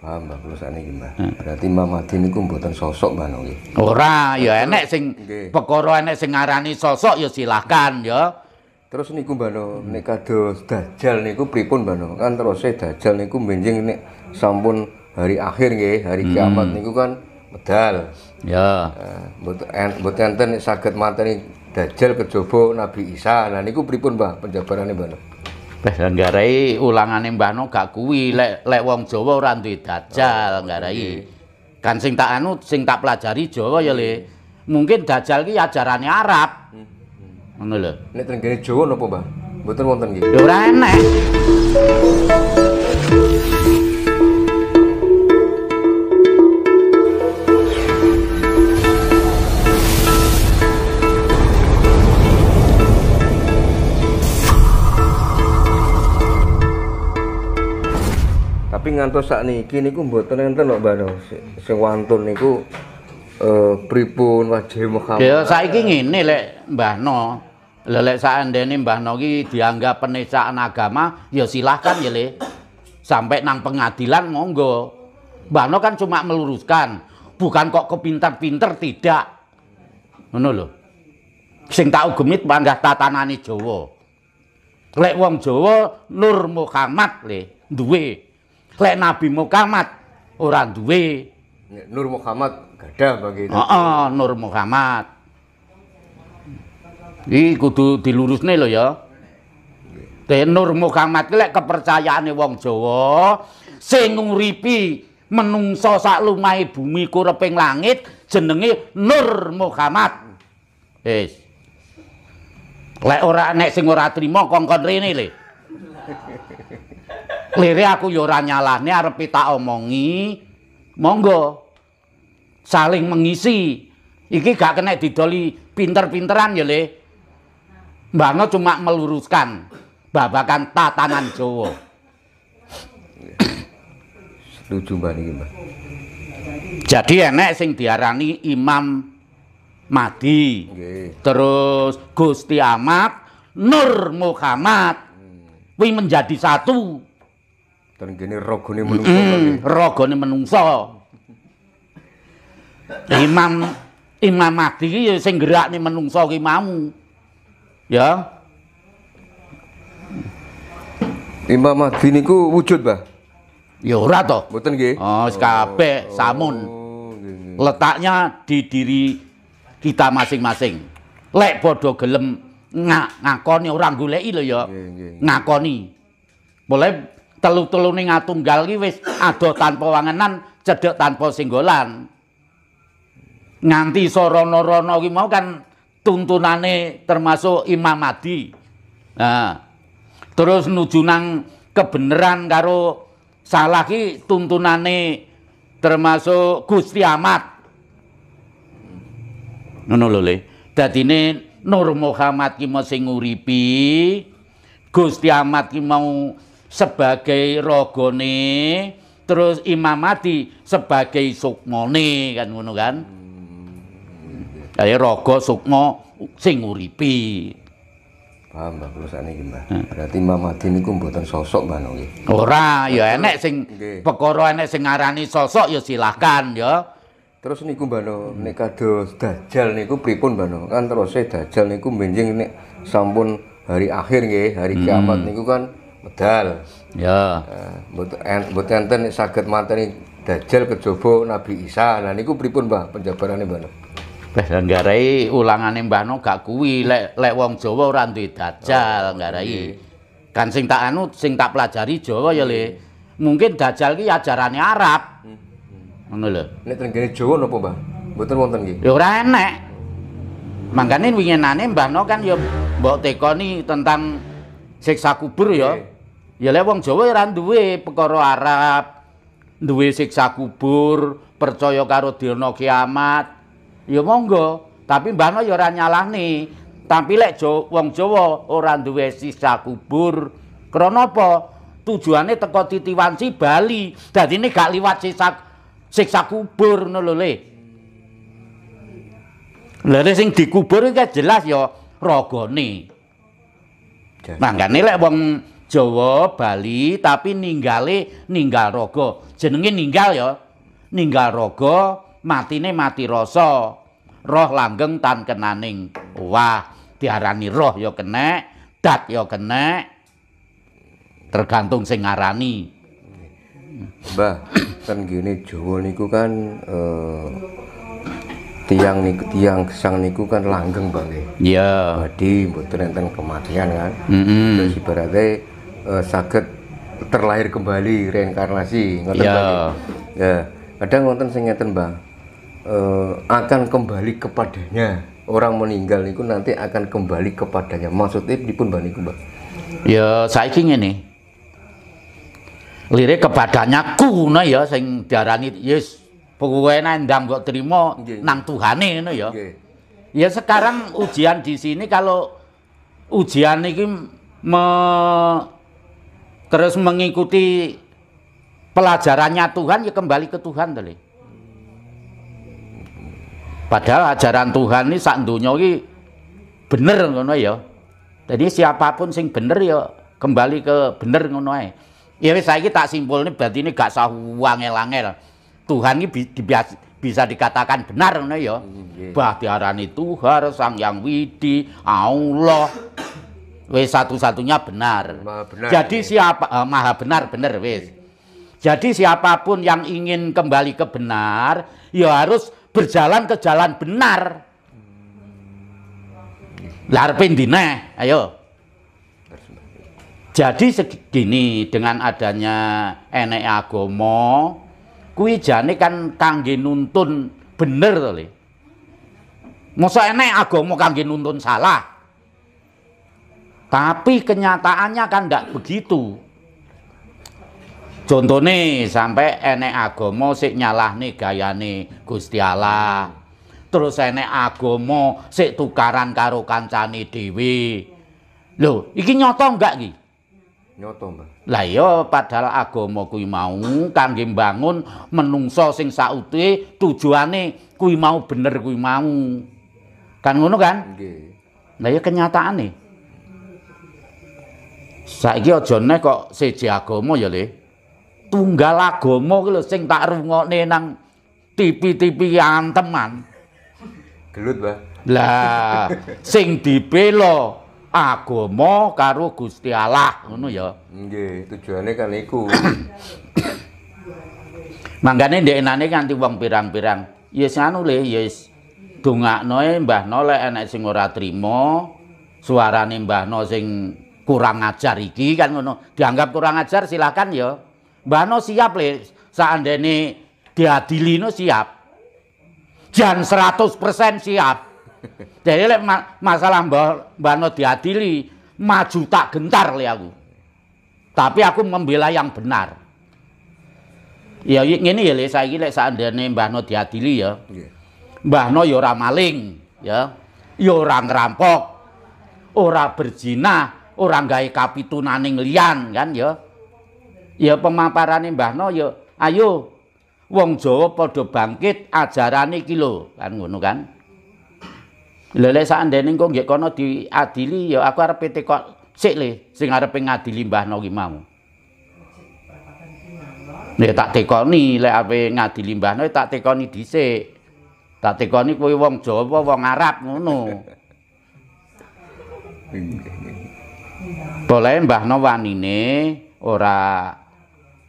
Paham Mbah kula sakniki Mbah. Hmm. Berarti Mbah Madi niku mboten sosok Mbah nggih. Ora, ya enek sing perkara enek sing ngarani sosok ya silahkan ya. Terus niku Mbah No, nek kados dajal niku pripun Mbah No? Kan terus saya e dajal niku benjing ini sampun hari akhir nggih, hari hmm. kiamat niku kan medal. Ya. Eh, mboten enten mata ini dajal kejaba Nabi Isa. Lah niku pripun Mbah penjabarane Mbah? Pesan garai ulangane Mbah No gak kuwi lek lek wong Jawa ora duwe dajal oh, garai. Kan sing tak anu sing tak pelajari Jawa ya Le. Mungkin dajal ki ajarane Arab. Ngono lho. Nek tenggene Jawa napa, Mbah? Mboten wonten nggih. Ya ora enek. tapi ngantos sakniki niku mboten enten lho Mbak Nus. Sing wantun niku eh pripun wajib Muhammad. Ya saiki ngene lek Mbah No. Lek saandene Mbah No ki dianggap penistaan agama, ya silahkan ya Le. Sampai nang pengadilan monggo. Mbah No kan cuma meluruskan, bukan kok kepintar pinter tidak. Ngono lho. Sing tak ugemi panggah tatanane Jawa. Lek wong Jawa Nur Muhammad le duwe lek Nabi Muhammad ora duwe Nur Muhammad gadah bagi itu. Nur Muhammad. Iki kudu dilurusne lho ya. Te Nur Muhammad ki lek kepercayaane wong Jawa sing nguripi menungsa sak lumahe bumi kureping langit jenenge Nur Muhammad. Wis. Lek ora nek sing ora trima kongkon rene lho. lere aku yo ya ora nyalahne arep tak omongi monggo saling mengisi iki gak kena didoli pinter-pinteran ya Le Mbakno cuma meluruskan babakan tatanan Jawa setuju Mbak ini, Mbak jadi enek sing diarani Imam Madi okay. terus Gusti Ahmad Nur Muhammad hmm. kuwi menjadi satu Tenggene ragane menungso. Mm, menungso. Imam Imam Mahdi ya sing nih menungso ki mau. Ya. Imam Mahdi niku wujud, Mbah. Ya ora to. Mboten nggih. Oh, kabeh oh, samun. Oh, Letaknya di diri kita masing-masing. Lek padha gelem ngak ngakoni orang goleki lo ya. Ngakoni. Boleh telu-telune ngatunggal iki wis ado tanpa wangenan, cedhek tanpa singgolan. Nganti sarana-rana iki mau kan tuntunane termasuk Imam Madi. terus nuju nang kebenaran karo salah ki tuntunane termasuk Gusti Ahmad. Ngono lho Le. Dadine Nur Muhammad ki mau sing uripi, Gusti Ahmad ki mau sebagai rogone terus imamati sebagai sukmone kan ngono kan hmm. dari rogo sukmo sing uripi paham mbak terus ini mbak hmm. berarti imamati ini mboten sosok mbak orang ora ya enek sing okay. perkara enek sing ngarani sosok ya silahkan ya terus niku mbak no hmm. nek kado dajal niku pripun mbak no kan terus dajal niku benjing nek sampun hari akhir nggih hari hmm. kiamat hmm. niku kan medal ya eh, mboten enten saged mateni dajjal kejaba Nabi Isa lha niku pripun Mbah penjabarane Mbah Wes nggarai ulangane Mbah No gak kuwi lek lek wong Jawa ora duwe dajjal oh, nggarai iya. kan sing tak anu sing tak pelajari Jawa ya Le iya. mungkin dajjal ki ajarane Arab hmm, hmm. ngono lho nek tenggene Jawa napa Mbah mboten wonten ki ya ora enek mangkane winginane Mbah No kan ya mbok tekoni tentang siksa kubur ya iya. Ya lek wong Jawa ora duwe perkara Arab, duwe siksa kubur, percaya karo dina kiamat. Ya monggo, tapi mbahno ya ora nyalahne. Tapi lek wong Jawa ora duwe siksa kubur, krana apa? Tujuane teko titiwansi Bali. Dadi ini gak liwat siksa siksa kubur ngono lho le. Lah sing dikubur iki jelas ya rogone. Mangkane lek wong Jawa, Bali, tapi ninggale ninggal rogo. Jenenge ninggal ya. Ninggal rogo, matine mati rasa. Roh langgeng tan kenaning. Wah, diarani roh ya kena, dat ya kena. Tergantung sing ngarani. Mbah, kan gini Jawa niku kan eh, tiang niku tiang sang niku kan langgeng banget. Iya. Yeah. Jadi mboten enten kematian kan. Heeh. uh, eh, sakit terlahir kembali reinkarnasi ngoten ya. ya kadang ngoten sing ngeten Mbah eh, uh, akan kembali kepadanya orang meninggal itu nanti akan kembali kepadanya maksudnya dipun niku Mbah ya saiki ngene lirik kepadanya ku kuna ya sing diarani yes kowe nendang kok terima okay. nang Tuhane ngono ya okay. ya sekarang ujian di sini kalau ujian ini me terus mengikuti pelajarannya Tuhan ya kembali ke Tuhan tadi. Padahal ajaran Tuhan ini saat dunia ini bener ngono ya. Jadi siapapun sing bener ya kembali ke bener ngono ya Ya saya ini tak ini berarti ini gak sah angel Tuhan ini dibiasa bisa dikatakan benar ngono ya. Iya. Bah diarani Tuhan, Sang Yang Widi, Allah wis satu-satunya benar. benar. Jadi ya. siapa uh, maha benar benar wis. Iya. Jadi siapapun yang ingin kembali ke benar, ya harus berjalan ke jalan benar. Larpin pendine, ayo. Jadi segini dengan adanya enek agomo, kuwi jane kan kangge nuntun bener to le. Mosok enek agomo kangge nuntun salah. Tapi kenyataannya kan tidak begitu. Contoh nih sampai enek agomo sik nyalah nih nih Gusti Allah. Terus enek agomo sik tukaran karo kancani dewi. Loh, ini nyoto enggak nih? Nyoto, enggak. Lah iya padahal agomo kui mau kangge bangun menungso sing saute tujuannya kui mau bener kui mau. Kan ngono kan? Nah Lah ya nih. Saiki aja neh kok siji agama ya, Le. Tunggal agama ki lho sing tak rungokne nang tipi-tipi anteman. Gelut, Mbah. Lah, sing dibela agama karo Gusti Allah ngono ya. Nggih, tujuane kan iku. Mangkane nane nganti wong pirang-pirang. Ya anu le, ya wis dongakno e, Mbah No lek enek sing ora trima, suarane Mbah No sing kurang ajar iki kan ngono. Dianggap kurang ajar silakan ya. bano siap le seandainya diadili no siap. Jan 100% siap. Jadi le ma masalah Mbah Mbano diadili maju tak gentar le aku. Tapi aku membela yang benar. Ya ini ya le saya lek seandainya Mbah No diadili ya. Mbah No yo ya maling ya. yo ya orang ngerampok. Ora berzina, orang gawe kapitunaning liyan kan ya. Ya pemaparane Mbah ya ayo wong Jawa padha bangkit ajarane iki lho kan ngono kan. Lele saandene kok nggih kono diadili ya aku arep pete sik le sing arep ngadili Mbah No ki mau. Nek tak tekoni lek ape ngadili Mbah tak tekoni dhisik. Tak tekoni kuwi wong Jawa wong Arab ngono. boleh Mbah Novan ini ora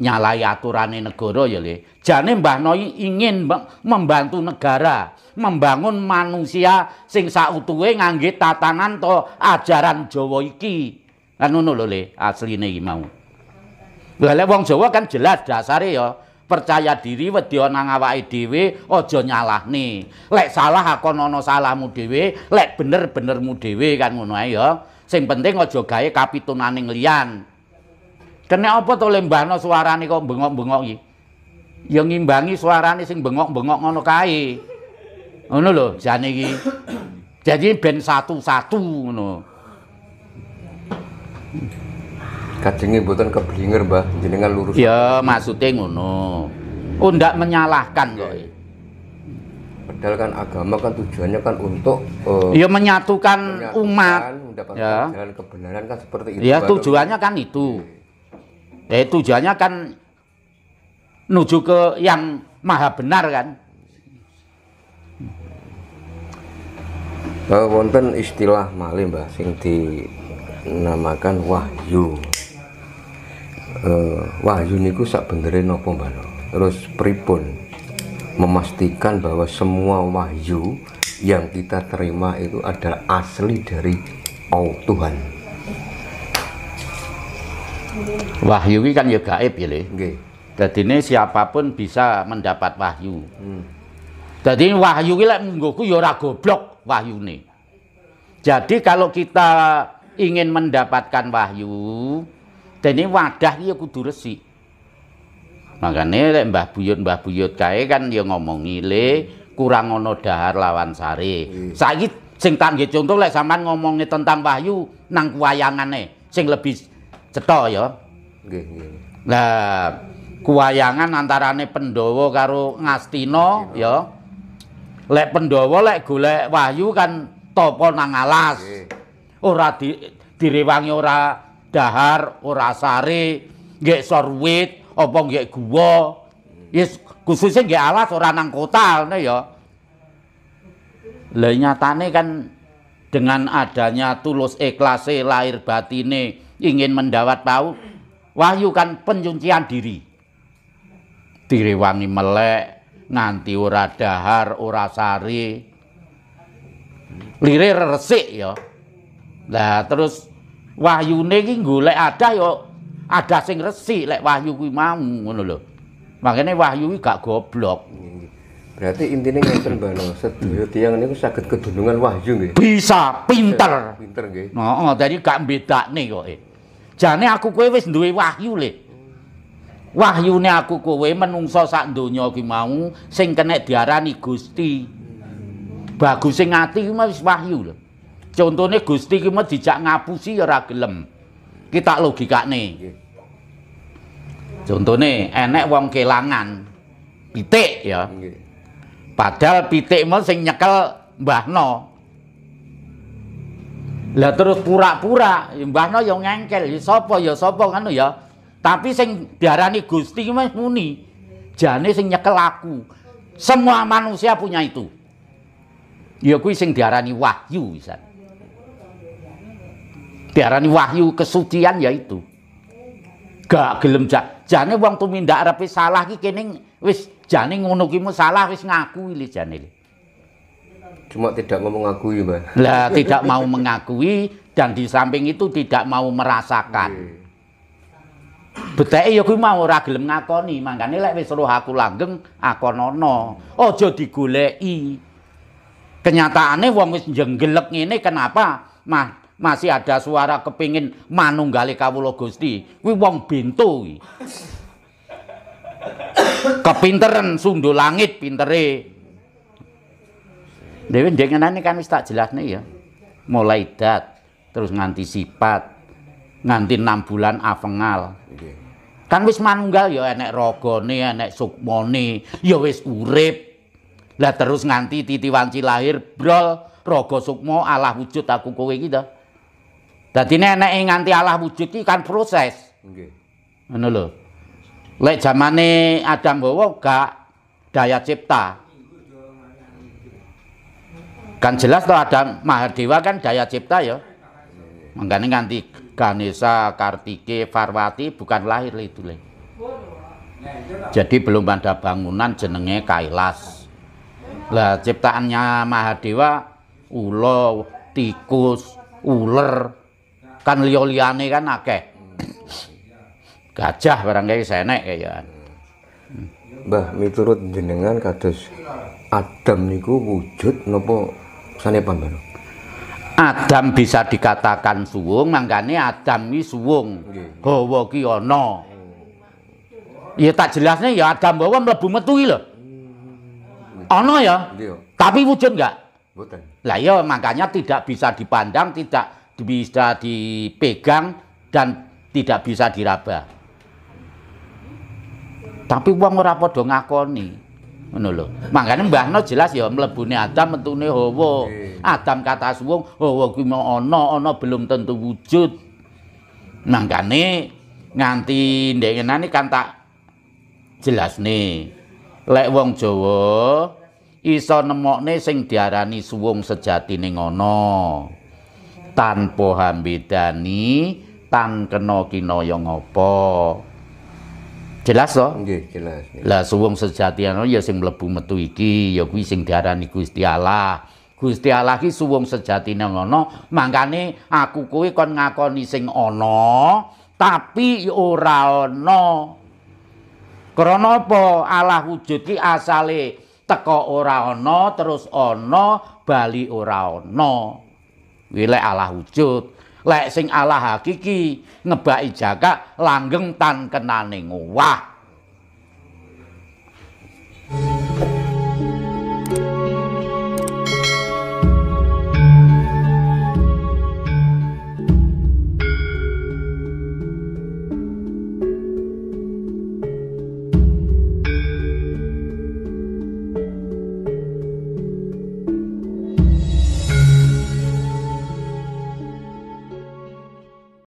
nyalai aturan negara ya le. Jane Mbah Noi ingin membantu negara, membangun manusia sing sautuwe ngangge tatanan to ajaran Jawa iki. Kan ngono lho le, asline iki mau. Lah wong Jawa kan jelas dasare ya, percaya diri wedi nang awake dhewe aja nyalahne. Lek salah akon ana salahmu dhewe, lek bener benermu dhewe kan ngono ae ya. Sing penting aja gawe kapitunane liyan. Kene apa to lembahno suarane kok bengok-bengok iki? Ya ngimbangi suarane sing bengok-bengok ngono kae. Ngono lho jane iki. Jadi ben satu-satu ngono. Kajenge mboten keblinger, Mbah, jenengan lurus. Ya, maksudnya ngono. Oh, ndak menyalahkan kok. Padahal kan agama kan tujuannya kan untuk uh, ya menyatukan, menyatukan umat mendapatkan ya. jalan kebenaran kan seperti itu. Ya tujuannya kan itu. Ya eh, tujuannya kan menuju ke yang maha benar kan. Uh, wonten istilah malih Mbah sing dinamakan wahyu. Uh, wahyu niku sak benerin napa Mbah? Terus pripun memastikan bahwa semua wahyu yang kita terima itu adalah asli dari Oh Tuhan. Wahyu ini kan ya gaib ya, Le. Nggih. ini siapapun bisa mendapat wahyu. Hmm. Jadi wahyu ini lek menggoku yora ya goblok wahyu ini. Jadi kalau kita ingin mendapatkan wahyu, ini wadah iki ya kudu resik. Makanya Mbah Buyut Mbah Buyut kae kan ya ngomong le kurang ono dahar lawan sari. Hmm. sing tangge contoh lek sampean ngomongne tentang wahyu nang kuwayangane sing lebih cetha ya nggih nggih lah kuwayangan antarane Pandhawa karo Ngastina ya lek Pandhawa lek golek wahyu kan tapa nang alas nggih ora di, direwangi ora dahar ora sare nggih sorwit apa nggih guwa wis khususe nggih alas ora nang kota ngene ya Lah nyatane kan dengan adanya tulus ikhlase lahir batine ingin mendawat paut wahyu kan penyucian diri. Direwangi melek nganti ora dahar, ora sari. Lire resik ya. Lah terus wahyune iki golek ada ya ada sing resik lek wahyu kuwi mau ngono lho. Makane wahyu kuwi gak goblok. Berarti intinya ngeten Mbak No, sedaya tiyang niku sakit kedunungan wahyu nggih. Bisa, pinter. Pinter nggih. Heeh, no, dadi gak nih kok. Eh. Jane aku kowe wis duwe wahyu le. Wahyune aku kowe menungso sak dunia ki mau sing kena diarani Gusti. Baguse ngati ki wis wahyu lho. Contohnya Gusti ki dijak ngapusi ya ora kita Ki tak logikane. Contone enek wong kelangan pitik ya. Nggih. Padahal pitik mau sing nyekel Mbah No. Lah terus pura-pura ya Mbah No yang ngengkel, ya sapa ya sapa kan ya. Tapi sing diarani Gusti mas muni. Jane sing nyekel aku. Semua manusia punya itu. Ya kuwi sing diarani wahyu pisan. Diarani wahyu kesucian ya itu. Gak gelem jak. Jane wong tumindak arepe salah ki kene wis jane ngono ki salah wis ngaku li jane li. Cuma tidak mau mengakui, Mbak. Lah, tidak mau mengakui dan di samping itu tidak mau merasakan. Iya. Beteke ya kuwi mau ora gelem ngakoni, mangkane lek wis roh aku langgeng akonono. Aja digoleki. Kenyataannya wong wis jenggelek ngene kenapa? Mah masih ada suara kepingin manunggali kawula Gusti. Kuwi wong bento kuwi. Kepinteran Sunda langit pintere. dengan ini kan wis tak nih ya. Mulai dat, terus nganti sifat, nganti enam bulan afengal. Kan wis manunggal ya enek ragane, enek sukmoni ya wis urip. Lah terus nganti titiwanci lahir brol raga sukmo alah wujud aku kowe iki to. nenek eneke nganti alah wujud kan proses. Oke. Okay. Lek zamane Adam Bowo gak daya cipta. Kan jelas tuh Adam Mahadewa kan daya cipta ya. mengganti-ganti Ganesha, Kartike, Farwati bukan lahir itu le. Jadi belum ada bangunan jenenge Kailas. Lah ciptaannya Mahadewa ulo tikus, ular, kan liya kan akeh gajah barangkali kayak ya. Mbah miturut jenengan kados Adam niku wujud nopo sanepan Mbah? Adam bisa dikatakan suwung, mangkane Adam ini suwung. Hawa ki Iya tak jelasnya ya Adam bawa mlebu metu loh. lho. Ya? ya? Tapi wujud enggak? Mboten. Lah ya makanya tidak bisa dipandang, tidak bisa dipegang dan tidak bisa diraba. Tapi wong ora padha ngakoni. ngono lho. Mangkane Mbah No jelas ya mlebune Adam metune Hawa. Adam kata suwung, Hawa kuwi ana, ana belum tentu wujud. Mangkane nganti ndek ngenani kan tak nih Lek wong Jawa iso nemokne sing diarani suwung sejatine ngono. Tanpa hambedani tan kena kinaya ngapa. jelas toh okay, jelas lah suwung sejati ano ya sing mlebu metu iki ya kuwi sing diarani Gusti Allah Gusti Allah ki suwung sejati nang ngono mangkane aku kuwi kon ngakoni sing ana tapi ora ana krana apa Allah wujud ki asale teko ora ana terus ana bali ora ana wile Allah wujud Lek sing Allah hakiki ngebaki jaka langgeng tan kenane ngowah.